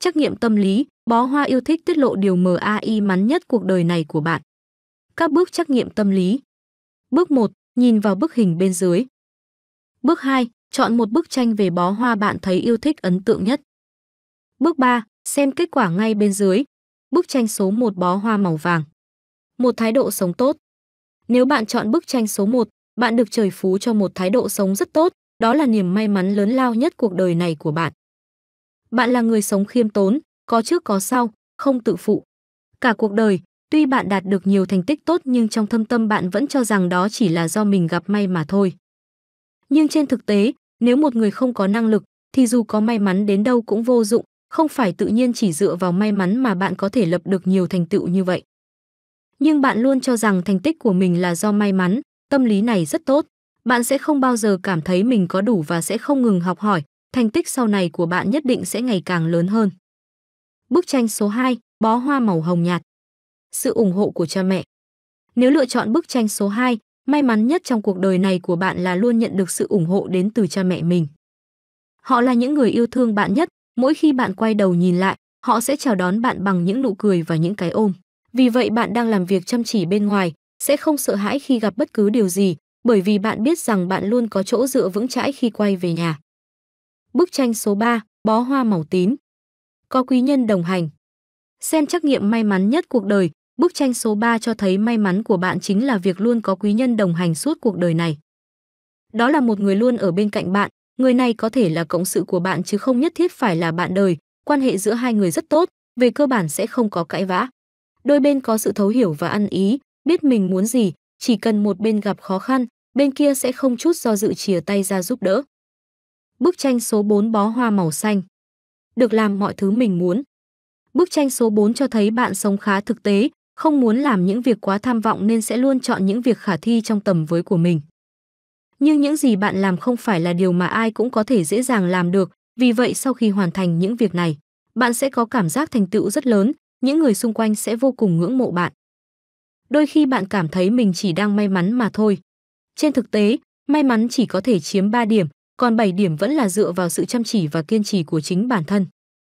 Trắc nghiệm tâm lý, bó hoa yêu thích tiết lộ điều MAI mắn nhất cuộc đời này của bạn. Các bước trắc nghiệm tâm lý. Bước 1, nhìn vào bức hình bên dưới. Bước 2, chọn một bức tranh về bó hoa bạn thấy yêu thích ấn tượng nhất. Bước 3, xem kết quả ngay bên dưới. Bức tranh số 1 bó hoa màu vàng. Một thái độ sống tốt. Nếu bạn chọn bức tranh số 1, bạn được trời phú cho một thái độ sống rất tốt, đó là niềm may mắn lớn lao nhất cuộc đời này của bạn. Bạn là người sống khiêm tốn, có trước có sau, không tự phụ. Cả cuộc đời, tuy bạn đạt được nhiều thành tích tốt nhưng trong thâm tâm bạn vẫn cho rằng đó chỉ là do mình gặp may mà thôi. Nhưng trên thực tế, nếu một người không có năng lực, thì dù có may mắn đến đâu cũng vô dụng, không phải tự nhiên chỉ dựa vào may mắn mà bạn có thể lập được nhiều thành tựu như vậy. Nhưng bạn luôn cho rằng thành tích của mình là do may mắn, tâm lý này rất tốt. Bạn sẽ không bao giờ cảm thấy mình có đủ và sẽ không ngừng học hỏi, thành tích sau này của bạn nhất định sẽ ngày càng lớn hơn. Bức tranh số 2, bó hoa màu hồng nhạt. Sự ủng hộ của cha mẹ. Nếu lựa chọn bức tranh số 2, may mắn nhất trong cuộc đời này của bạn là luôn nhận được sự ủng hộ đến từ cha mẹ mình. Họ là những người yêu thương bạn nhất, mỗi khi bạn quay đầu nhìn lại, họ sẽ chào đón bạn bằng những nụ cười và những cái ôm. Vì vậy bạn đang làm việc chăm chỉ bên ngoài, sẽ không sợ hãi khi gặp bất cứ điều gì, bởi vì bạn biết rằng bạn luôn có chỗ dựa vững chãi khi quay về nhà. Bức tranh số 3, bó hoa màu tím. Có quý nhân đồng hành. Xem trắc nghiệm may mắn nhất cuộc đời, bức tranh số 3 cho thấy may mắn của bạn chính là việc luôn có quý nhân đồng hành suốt cuộc đời này. Đó là một người luôn ở bên cạnh bạn, người này có thể là cộng sự của bạn chứ không nhất thiết phải là bạn đời, quan hệ giữa hai người rất tốt, về cơ bản sẽ không có cãi vã. Đôi bên có sự thấu hiểu và ăn ý, biết mình muốn gì, chỉ cần một bên gặp khó khăn, bên kia sẽ không chút do dự chìa tay ra giúp đỡ. Bức tranh số 4 bó hoa màu xanh. Được làm mọi thứ mình muốn. Bức tranh số 4 cho thấy bạn sống khá thực tế, không muốn làm những việc quá tham vọng nên sẽ luôn chọn những việc khả thi trong tầm với của mình. Nhưng những gì bạn làm không phải là điều mà ai cũng có thể dễ dàng làm được, vì vậy sau khi hoàn thành những việc này, bạn sẽ có cảm giác thành tựu rất lớn, những người xung quanh sẽ vô cùng ngưỡng mộ bạn. Đôi khi bạn cảm thấy mình chỉ đang may mắn mà thôi. Trên thực tế, may mắn chỉ có thể chiếm 3 điểm, còn 7 điểm vẫn là dựa vào sự chăm chỉ và kiên trì của chính bản thân.